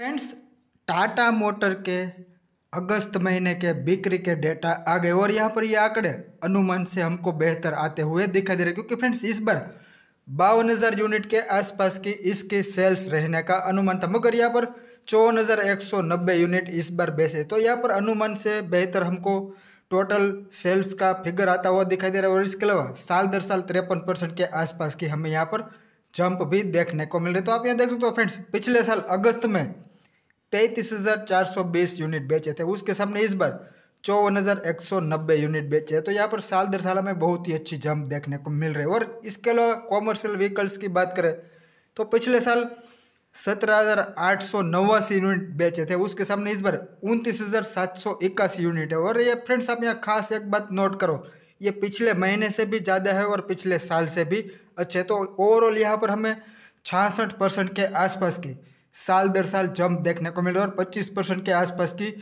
friends Tata motor के अगस्त महीने के बिक्री के डेटा आ गए और यहाँ पर ये यह आंकड़े अनुमान से हमको बेहतर आते हुए दिखाई दे रहे क्योंकि फ्रेंड्स इस बार बावन हज़ार यूनिट के आसपास की इसकी सेल्स रहने का अनुमान था मगर यहाँ पर चौवन हज़ार एक सौ नब्बे यूनिट इस बार बेचे तो यहाँ पर अनुमान से बेहतर हमको टोटल सेल्स का फिगर आता हुआ दिखाई दे रहा है और इसके अलावा साल दर साल तिरपन परसेंट के आसपास की हमें यहाँ पर जंप भी देखने को मिल रही है तो आप यहाँ देख सकते हो फ्रेंड्स पिछले साल अगस्त में तैतीस हज़ार चार सौ बीस यूनिट बेचे थे उसके सामने इस बार चौवन हज़ार एक सौ नब्बे यूनिट बेचे हैं तो यहाँ पर साल दर साल हमें बहुत ही अच्छी जंप देखने को मिल रही है और इसके अलावा कॉमर्शियल व्हीकल्स की बात करें तो पिछले साल सत्रह हज़ार आठ सौ नवासी यूनिट बेचे थे उसके सामने इस बार उनतीस हज़ार सात सौ इक्यासी यूनिट है और ये फ्रेंड्स आप यहाँ खास एक बात नोट करो ये पिछले महीने से भी ज़्यादा है और पिछले साल से भी अच्छे तो ओवरऑल यहाँ पर हमें छियासठ परसेंट के आसपास की साल दर साल जंप देखने को मिल रहा है और पच्चीस परसेंट के आसपास की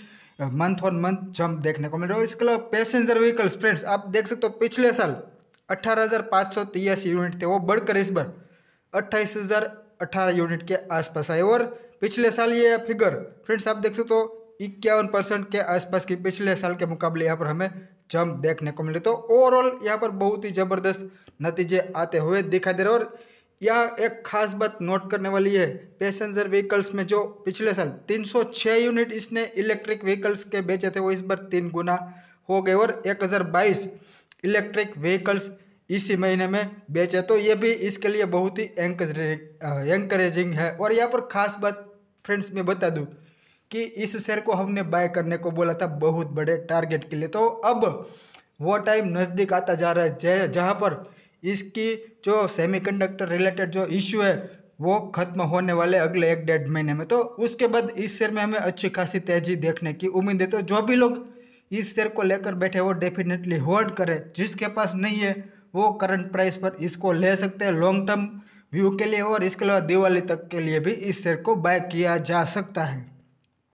मंथ ऑन मंथ जंप देखने को मिल रहा है इसके अलावा पैसेंजर व्हीकल्स फ्रेंड्स आप देख सकते हो पिछले साल अट्ठारह हज़ार पाँच सौ यूनिट थे वो बढ़कर इस बार अट्ठाईस हज़ार यूनिट के आसपास आए और पिछले साल ये फिगर फ्रेंड्स आप देख सकते हो इक्यावन परसेंट के आसपास की पिछले साल के मुकाबले यहाँ पर हमें जंप देखने को मिले तो ओवरऑल यहाँ पर बहुत ही ज़बरदस्त नतीजे आते हुए दिखाई दे रहे और या एक खास बात नोट करने वाली है पैसेंजर व्हीकल्स में जो पिछले साल 306 यूनिट इसने इलेक्ट्रिक व्हीकल्स के बेचे थे वो इस बार तीन गुना हो गए और 1022 इलेक्ट्रिक व्हीकल्स इसी महीने में बेचे तो ये भी इसके लिए बहुत ही एंकरेजिंग है और यहाँ पर खास बात फ्रेंड्स मैं बता दूँ कि इस शेयर को हमने बाय करने को बोला था बहुत बड़े टारगेट के लिए तो अब वो टाइम नज़दीक आता जा रहा है जहाँ पर इसकी जो सेमीकंडक्टर रिलेटेड जो इश्यू है वो खत्म होने वाले अगले एक डेढ़ महीने में तो उसके बाद इस शेयर में हमें अच्छी खासी तेजी देखने की उम्मीद है तो जो भी लोग इस शेयर को लेकर बैठे वो डेफिनेटली होल्ड करें जिसके पास नहीं है वो करंट प्राइस पर इसको ले सकते हैं लॉन्ग टर्म व्यू के लिए और इसके अलावा दिवाली तक के लिए भी इस शेयर को बाय किया जा सकता है